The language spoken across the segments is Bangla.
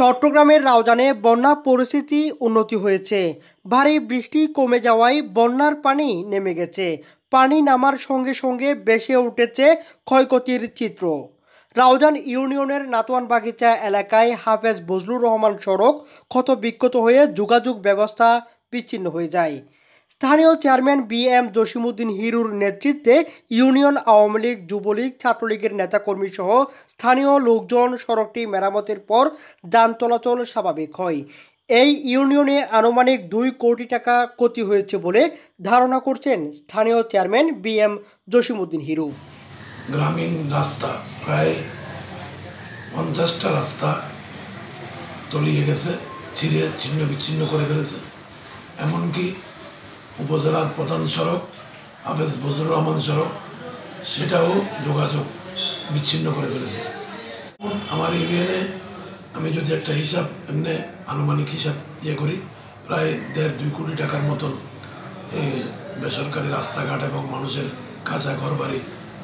চট্টগ্রামের রাউজানে বন্যা পরিস্থিতি উন্নতি হয়েছে ভারী বৃষ্টি কমে যাওয়ায় বন্যার পানি নেমে গেছে পানি নামার সঙ্গে সঙ্গে বেশে উঠেছে ক্ষয়ক্ষতির চিত্র রাউজান ইউনিয়নের নাতোয়ান বাগিচা এলাকায় হাফেজ বজলুর রহমান সড়ক ক্ষতবিক্ষত হয়ে যোগাযোগ ব্যবস্থা বিচ্ছিন্ন হয়ে যায় স্থানীয় চেয়ারম্যান বি এম জসিমুদ্দিন হিরুর নেতৃত্বে ইউনিয়ন আওয়ামী লীগ যুবলীগ ছাত্রলীগের নেতাকর্মী সহ স্থানীয় লোকজন সড়কটি মেরামতের পর যান চলাচল স্বাভাবিক হয় এই ইউনিয়নে আনুমানিক দুই কোটি টাকা ক্ষতি হয়েছে বলে ধারণা করছেন স্থানীয় chairman B M Jasimuddin Hiru গ্রামীণ রাস্তা প্রায় পঞ্চাশটা রাস্তা তলিয়ে গেছে ছিঁড়ে ছিন্ন বিচ্ছিন্ন করে ফেলেছে এমনকি উপজেলার প্রধান সড়ক হাফেজ বজরুর রহমান সড়ক সেটাও যোগাযোগ বিচ্ছিন্ন করে ফেলেছে আমার ইউনিয়নে আমি যদি একটা হিসাব এমনি আনুমানিক হিসাব ইয়ে করি প্রায় দেড় দুই কোটি টাকার মতন এই বেসরকারি রাস্তাঘাট এবং মানুষের কাঁচা ঘর বাড়ি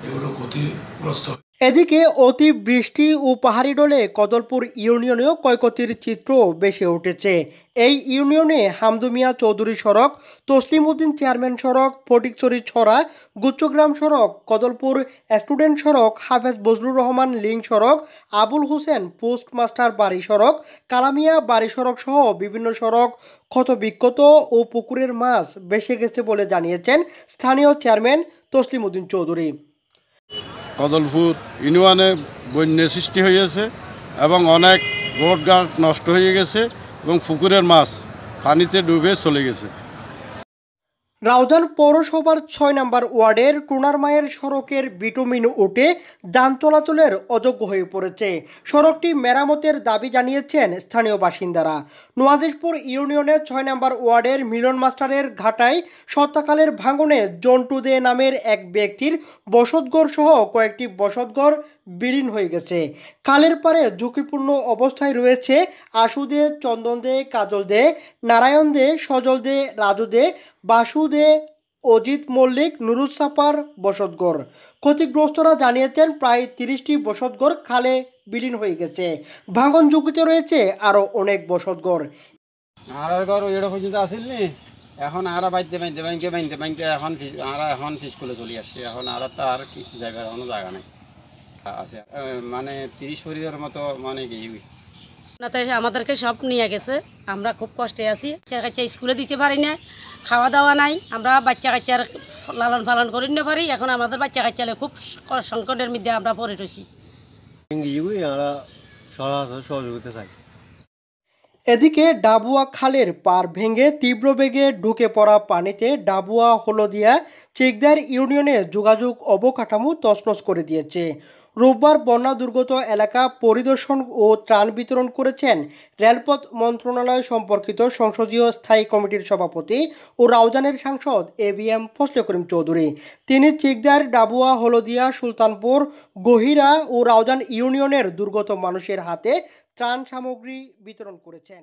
এগুলো ক্ষতিগ্রস্ত এদিকে অতি বৃষ্টি ও পাহাড়ি ডলে কদলপুর ইউনিয়নেও কয়কতির চিত্র বেশি উঠেছে এই ইউনিয়নে হামদুমিয়া চৌধুরী সড়ক তসলিম উদ্দিন চেয়ারম্যান সড়ক ফটিকচরি ছড়া গুচ্চগ্রাম সড়ক কদলপুর স্টুডেন্ট সড়ক হাফেজ বজলুর রহমান লিঙ্ক সড়ক আবুল হোসেন পোস্টমাস্টার বাড়ি সড়ক কালামিয়া বাড়ি সড়ক সহ বিভিন্ন সড়ক ক্ষতবিক্ষত ও পুকুরের মাছ বেসে গেছে বলে জানিয়েছেন স্থানীয় চেয়ারম্যান তসলিম উদ্দিন চৌধুরী কদলপুর ইউনিয়নে বন্যা সৃষ্টি হয়েছে এবং অনেক গোট গাছ নষ্ট হয়ে গেছে এবং পুকুরের মাছ পানিতে ডুবে চলে গেছে রাউজান পৌরসভার ছয় নম্বর ওয়ার্ডের মায়ের সড়কের বিটুমিন উঠে যান চলাচলের অযোগ্য হয়ে পড়েছে সড়কটি মেরামতের দাবি জানিয়েছেন স্থানীয় বাসিন্দারা নোয়াজিশপুর ইউনিয়নের ছয় নম্বর ওয়ার্ডের মিলন মাস্টারের ঘাটায় শতকালের ভাঙনে জন্টু দে নামের এক ব্যক্তির বসতগড় সহ কয়েকটি বসতঘর বিলীন হয়ে গেছে কালের পারে ঝুঁকিপূর্ণ অবস্থায় রয়েছে আশু দে চন্দন দে কাজল দে নারায়ণ দে সজল দে রাজু দে বাসুদে অজিত মল্লিক নুরুসাপার বসতঘর ক্ষতিগ্রস্তরা জানিয়েছেন প্রায় তিরিশটি বসতঘর খালে বিলীন হয়ে গেছে ভাঙন ঝুঁকিতে রয়েছে আরও অনেক বসতঘর আর এখন আরা বাইতে বাইতে বাইতে বাইতে বাইতে এখন আরা এখন স্কুলে চলে আসছে এখন আরা তো আর কি জায়গার কোনো জায়গা নাই আছে মানে তিরিশ পরিবারের মতো মানে কি না তাই আমাদেরকে সব নিয়ে গেছে আমরা খুব কষ্টে আছি বাচ্চা কাচ্চা স্কুলে দিতে পারি না খাওয়া দাওয়া নাই আমরা বাচ্চা কাচ্চার লালন পালন করে নিতে পারি এখন আমাদের বাচ্চা কাচ্চালে খুব সংকটের মধ্যে আমরা পড়ে রয়েছি এদিকে ডাবুয়া খালের পার ভেঙে তীব্র বেগে ঢুকে পড়া পানিতে ডাবুয়া হলদিয়া চেকদার ইউনিয়নে যোগাযোগ অবকাঠামো তছনছ করে দিয়েছে রোববার বন্যা দুর্গত এলাকা পরিদর্শন ও ত্রাণ বিতরণ করেছেন রেলপথ মন্ত্রণালয় সম্পর্কিত সংসদীয় স্থায়ী কমিটির সভাপতি ও রাউজানের সাংসদ এ বি এম ফসলে করিম চৌধুরী তিনি চিকদার ডাবুয়া হলদিয়া সুলতানপুর গহিরা ও রাউজান ইউনিয়নের দুর্গত মানুষের হাতে ত্রাণ সামগ্রী বিতরণ করেছেন